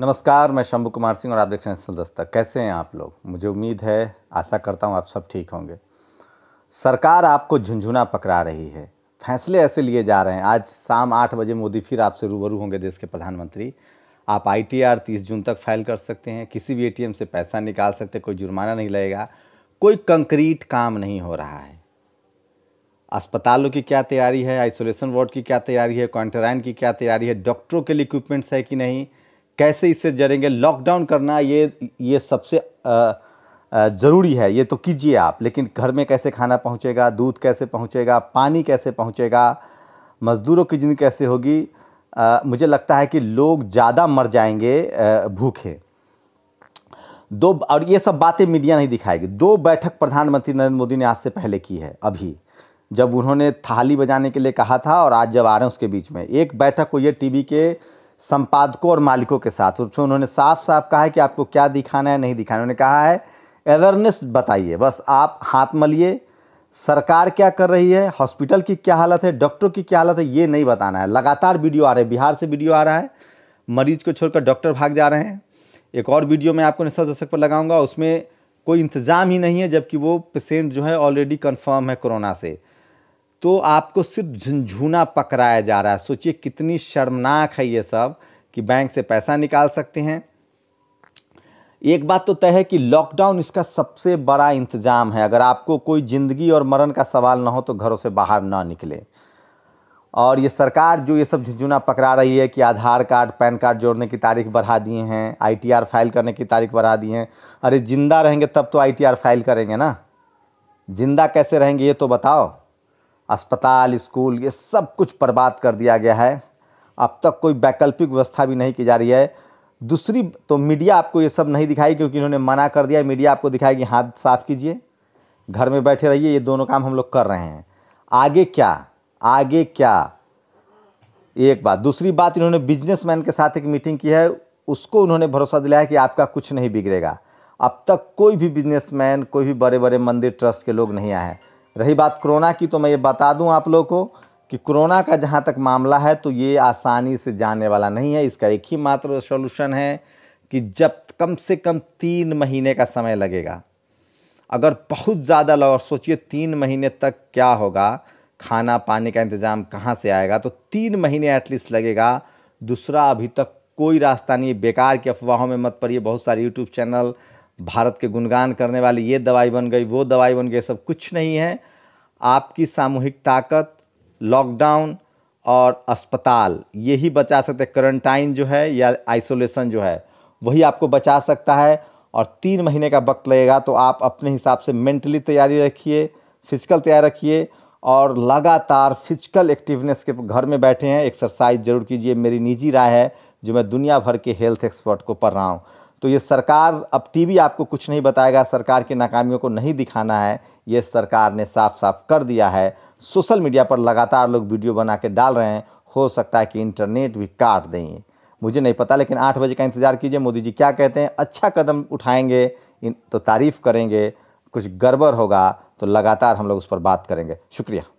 नमस्कार मैं शंभू कुमार सिंह और आप देख रहे हैं दस्तक कैसे हैं आप लोग मुझे उम्मीद है आशा करता हूं आप सब ठीक होंगे सरकार आपको झुंझुना पकड़ा रही है फैसले ऐसे लिए जा रहे हैं आज शाम आठ बजे मोदी फिर आपसे रूबरू होंगे देश के प्रधानमंत्री आप आई टी आर तीस जून तक फाइल कर सकते हैं किसी भी ए से पैसा निकाल सकते कोई जुर्माना नहीं लगेगा कोई कंक्रीट काम नहीं हो रहा है अस्पतालों की क्या तैयारी है आइसोलेशन वार्ड की क्या तैयारी है क्वारंटाइन की क्या तैयारी है डॉक्टरों के लिए इक्विपमेंट्स है कि नहीं कैसे इससे जरेंगे लॉकडाउन करना ये ये सबसे ज़रूरी है ये तो कीजिए आप लेकिन घर में कैसे खाना पहुंचेगा दूध कैसे पहुंचेगा पानी कैसे पहुंचेगा मज़दूरों की ज़िंदगी कैसे होगी आ, मुझे लगता है कि लोग ज़्यादा मर जाएंगे भूखे दो और ये सब बातें मीडिया नहीं दिखाएगी दो बैठक प्रधानमंत्री नरेंद्र मोदी ने आज से पहले की है अभी जब उन्होंने थाली बजाने के लिए कहा था और आज जब आ रहे हैं उसके बीच में एक बैठक हुई ये टीवी के संपादकों और मालिकों के साथ उसमें तो उन्होंने साफ साफ कहा है कि आपको क्या दिखाना है नहीं दिखाना उन्होंने कहा है अवेयरनेस बताइए बस आप हाथ मलिए सरकार क्या कर रही है हॉस्पिटल की क्या हालत है डॉक्टरों की क्या हालत है ये नहीं बताना है लगातार वीडियो आ रहे हैं बिहार से वीडियो आ रहा है मरीज को छोड़कर डॉक्टर भाग जा रहे हैं एक और वीडियो मैं आपको निश्चित दशक पर लगाऊंगा उसमें कोई इंतज़ाम ही नहीं है जबकि वो पेशेंट जो है ऑलरेडी कन्फर्म है कोरोना से तो आपको सिर्फ झुंझुना पकड़ाया जा रहा है सोचिए कितनी शर्मनाक है ये सब कि बैंक से पैसा निकाल सकते हैं एक बात तो तय है कि लॉकडाउन इसका सबसे बड़ा इंतजाम है अगर आपको कोई ज़िंदगी और मरण का सवाल ना हो तो घरों से बाहर ना निकले और ये सरकार जो ये सब झुंझुना पकड़ा रही है कि आधार कार्ड पैन कार्ड जोड़ने की तारीख बढ़ा दिए हैं आईटीआर फाइल करने की तारीख बढ़ा दिए हैं अरे ज़िंदा रहेंगे तब तो आईटीआर फाइल करेंगे ना ज़िंदा कैसे रहेंगे ये तो बताओ अस्पताल स्कूल ये सब कुछ बर्बाद कर दिया गया है अब तक कोई वैकल्पिक व्यवस्था भी नहीं की जा रही है दूसरी तो मीडिया आपको ये सब नहीं दिखाई क्योंकि इन्होंने मना कर दिया मीडिया आपको दिखाएगी हाथ साफ कीजिए घर में बैठे रहिए ये दोनों काम हम लोग कर रहे हैं आगे क्या आगे क्या एक बात दूसरी बात इन्होंने बिजनेसमैन के साथ एक मीटिंग की है उसको उन्होंने भरोसा दिलाया कि आपका कुछ नहीं बिगड़ेगा अब तक कोई भी बिजनेसमैन कोई भी बड़े बड़े मंदिर ट्रस्ट के लोग नहीं आए हैं रही बात कोरोना की तो मैं ये बता दूं आप लोगों को कि कोरोना का जहाँ तक मामला है तो ये आसानी से जाने वाला नहीं है इसका एक ही मात्र सोल्यूशन है कि जब कम से कम तीन महीने का समय लगेगा अगर बहुत ज़्यादा लगा और सोचिए तीन महीने तक क्या होगा खाना पानी का इंतज़ाम कहाँ से आएगा तो तीन महीने एटलीस्ट लगेगा दूसरा अभी तक कोई रास्ता नहीं बेकार की अफवाहों में मत पड़िए बहुत सारे यूट्यूब चैनल भारत के गुणगान करने वाली ये दवाई बन गई वो दवाई बन गई सब कुछ नहीं है आपकी सामूहिक ताकत लॉकडाउन और अस्पताल ये ही बचा सकते क्वारंटाइन जो है या आइसोलेशन जो है वही आपको बचा सकता है और तीन महीने का वक्त लगेगा तो आप अपने हिसाब से मेंटली तैयारी रखिए फिजिकल तैयार रखिए और लगातार फिजिकल एक्टिवनेस के घर में बैठे हैं एक्सरसाइज जरूर कीजिए मेरी निजी राय है जो मैं दुनिया भर के हेल्थ एक्सपर्ट को पढ़ रहा हूँ तो ये सरकार अब टीवी आपको कुछ नहीं बताएगा सरकार की नाकामियों को नहीं दिखाना है ये सरकार ने साफ साफ कर दिया है सोशल मीडिया पर लगातार लोग वीडियो बना के डाल रहे हैं हो सकता है कि इंटरनेट भी काट दें मुझे नहीं पता लेकिन आठ बजे का इंतज़ार कीजिए मोदी जी क्या कहते हैं अच्छा कदम उठाएंगे तो तारीफ़ करेंगे कुछ गड़बड़ होगा तो लगातार हम लोग उस पर बात करेंगे शुक्रिया